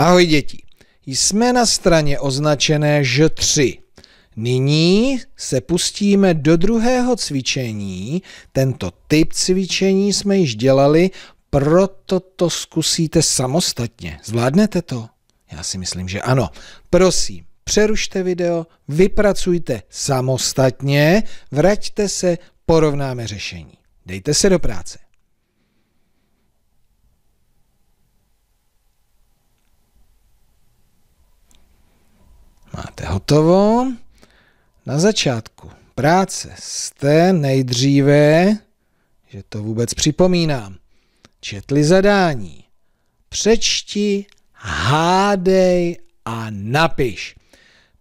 Ahoj děti, jsme na straně označené Ž3. Nyní se pustíme do druhého cvičení. Tento typ cvičení jsme již dělali, proto to zkusíte samostatně. Zvládnete to? Já si myslím, že ano. Prosím, přerušte video, vypracujte samostatně, vraťte se, porovnáme řešení. Dejte se do práce. hotovo. Na začátku práce jste nejdříve, že to vůbec připomínám, četli zadání. Přečti, hádej a napiš.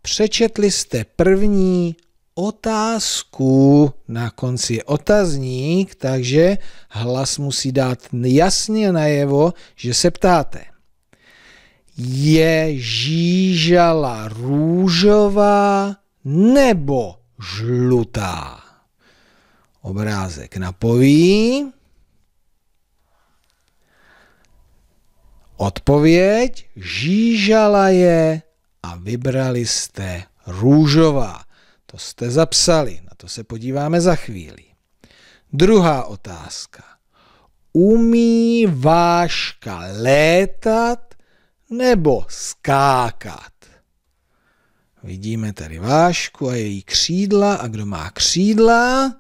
Přečetli jste první otázku, na konci je otazník, takže hlas musí dát jasně najevo, že se ptáte. Je žížala růžová nebo žlutá? Obrázek napoví. Odpověď žížala je a vybrali jste růžová. To jste zapsali, na to se podíváme za chvíli. Druhá otázka. Umí váška létat nebo skákat. Vidíme tady vášku a její křídla a kdo má křídla,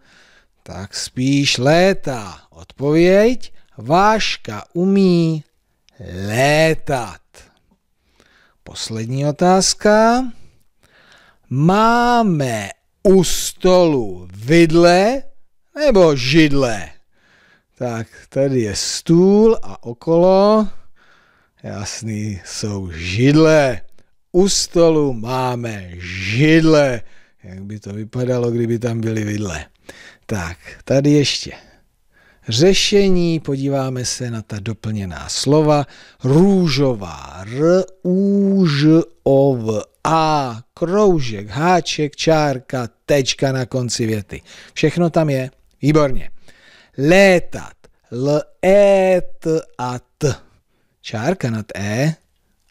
tak spíš léta. Odpověď, váška umí létat. Poslední otázka. Máme u stolu vidle nebo židle? Tak tady je stůl a okolo Jasný jsou židle. U stolu máme židle. Jak by to vypadalo, kdyby tam byly vidle. Tak, tady ještě. Řešení, podíváme se na ta doplněná slova. Růžová, r, úž, ov, a, kroužek, háček, čárka, tečka na konci věty. Všechno tam je. Výborně. Létat, l, e, t a t čárka nad E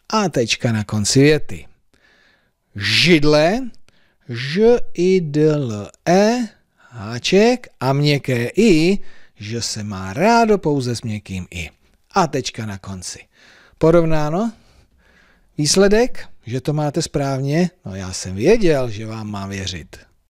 a tečka na konci věty. Židle, ž i d l e, háček a měkké i, že se má rádo pouze s měkkým i. A tečka na konci. Porovnáno? Výsledek, že to máte správně? No já jsem věděl, že vám mám věřit.